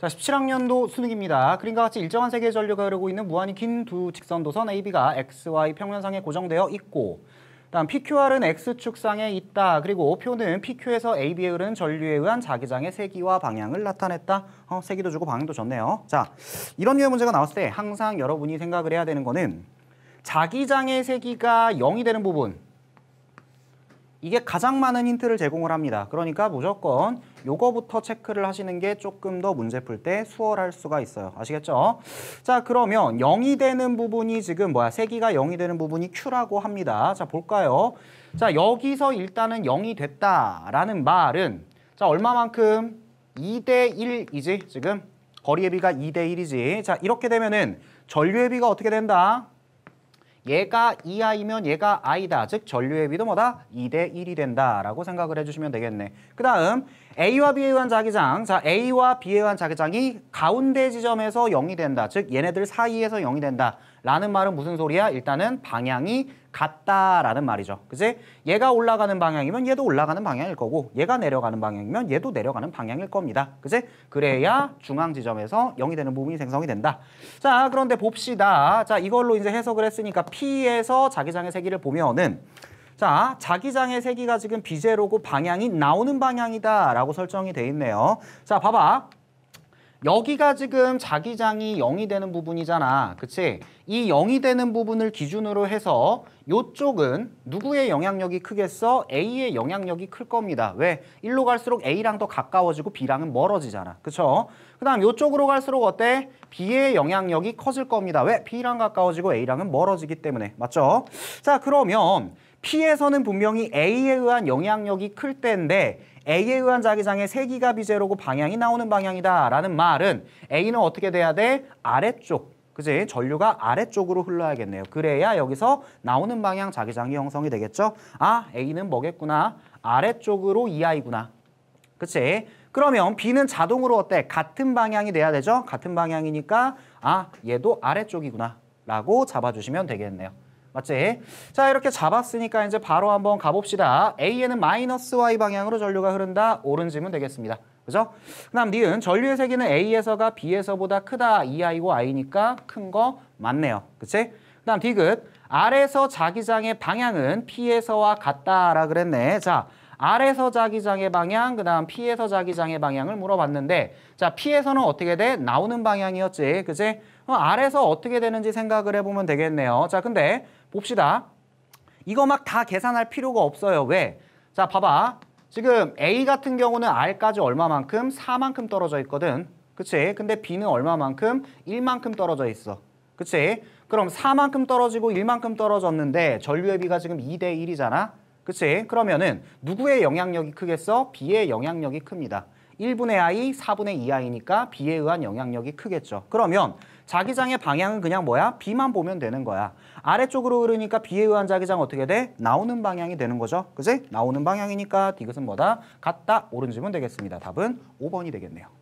자, 17학년도 수능입니다. 그림과 같이 일정한 세계의 전류가 흐르고 있는 무한히 긴 두 직선 도선 AB가 XY 평면상에 고정되어 있고 다음 PQR은 X축상에 있다. 그리고 표는 PQ에서 AB에 흐른 전류에 의한 자기장의 세기와 방향을 나타냈다. 어, 세기도 주고 방향도 줬네요. 자, 이런 유의 문제가 나왔을 때 항상 여러분이 생각을 해야 되는 거는 자기장의 세기가 0이 되는 부분 이게 가장 많은 힌트를 제공을 합니다. 그러니까 무조건 요거부터 체크를 하시는 게 조금 더 문제 풀 때 수월할 수가 있어요. 아시겠죠? 자, 그러면 0이 되는 부분이 지금 뭐야? 세기가 0이 되는 부분이 Q라고 합니다. 자, 볼까요? 자, 여기서 일단은 0이 됐다라는 말은 자, 얼마만큼? 2대 1이지, 지금? 거리의 비가 2대 1이지. 자, 이렇게 되면은 전류의 비가 어떻게 된다? 얘가 이하이면 얘가 i다. 즉 전류의 비도 뭐다? 2대 1이 된다라고 생각을 해주시면 되겠네. 그 다음 a와 b에 의한 자기장. 자 a와 b에 의한 자기장이 가운데 지점에서 0이 된다. 즉 얘네들 사이에서 0이 된다. 라는 말은 무슨 소리야? 일단은 방향이 같다라는 말이죠. 그지? 얘가 올라가는 방향이면 얘도 올라가는 방향일 거고 얘가 내려가는 방향이면 얘도 내려가는 방향일 겁니다. 그지? 그래야 중앙 지점에서 0이 되는 부분이 생성이 된다. 자, 그런데 봅시다. 자, 이걸로 이제 해석을 했으니까 P에서 자기장의 세기를 보면은 자, 자기장의 세기가 지금 비제로고 방향이 나오는 방향이다라고 설정이 돼 있네요. 자, 봐봐. 여기가 지금 자기장이 0이 되는 부분이잖아. 그치? 이 0이 되는 부분을 기준으로 해서 이쪽은 누구의 영향력이 크겠어? A의 영향력이 클 겁니다. 왜? 1로 갈수록 A랑 더 가까워지고 B랑은 멀어지잖아. 그쵸? 그 다음 이쪽으로 갈수록 어때? B의 영향력이 커질 겁니다. 왜? B랑 가까워지고 A랑은 멀어지기 때문에. 맞죠? 자, 그러면 P에서는 분명히 A에 의한 영향력이 클 때인데 A에 의한 자기장의 세기가 비제로고 방향이 나오는 방향이다 라는 말은 A는 어떻게 돼야 돼? 아래쪽 그지? 전류가 아래쪽으로 흘러야겠네요. 그래야 여기서 나오는 방향 자기장이 형성이 되겠죠? 아, A는 뭐겠구나. 아래쪽으로 이 아이구나. 그치? 그러면 B는 자동으로 어때? 같은 방향이 돼야 되죠? 같은 방향이니까 아, 얘도 아래쪽이구나. 라고 잡아주시면 되겠네요. 맞지? 자 이렇게 잡았으니까 이제 바로 한번 가봅시다. A에는 마이너스 Y 방향으로 전류가 흐른다. 옳은 질문 되겠습니다. 그죠? 그 다음 니은 전류의 세기는 A에서가 B에서보다 크다. 2I고 I니까 큰 거 맞네요. 그치? 그 다음 디귿 R에서 자기장의 방향은 P에서와 같다라 그랬네. 자 R에서 자기장의 방향, 그 다음 P에서 자기장의 방향을 물어봤는데 자 P에서는 어떻게 돼? 나오는 방향이었지, 그지? 치 어, R에서 어떻게 되는지 생각을 해보면 되겠네요. 자 근데 봅시다. 이거 막 다 계산할 필요가 없어요. 왜? 자 봐봐. 지금 A 같은 경우는 R까지 얼마만큼? 4만큼 떨어져 있거든. 그치? 근데 B는 얼마만큼? 1만큼 떨어져 있어. 그치? 그럼 4만큼 떨어지고 1만큼 떨어졌는데 전류의 비가 지금 2대 1이잖아. 그치? 그러면은 누구의 영향력이 크겠어? B의 영향력이 큽니다. 1분의 i, 4분의 2i니까 B에 의한 영향력이 크겠죠. 그러면 자기장의 방향은 그냥 뭐야? B만 보면 되는 거야. 아래쪽으로 흐르니까 B에 의한 자기장 어떻게 돼? 나오는 방향이 되는 거죠. 그지? 나오는 방향이니까 디귿은 뭐다? 같다. 오른지면 되겠습니다. 답은 5번이 되겠네요.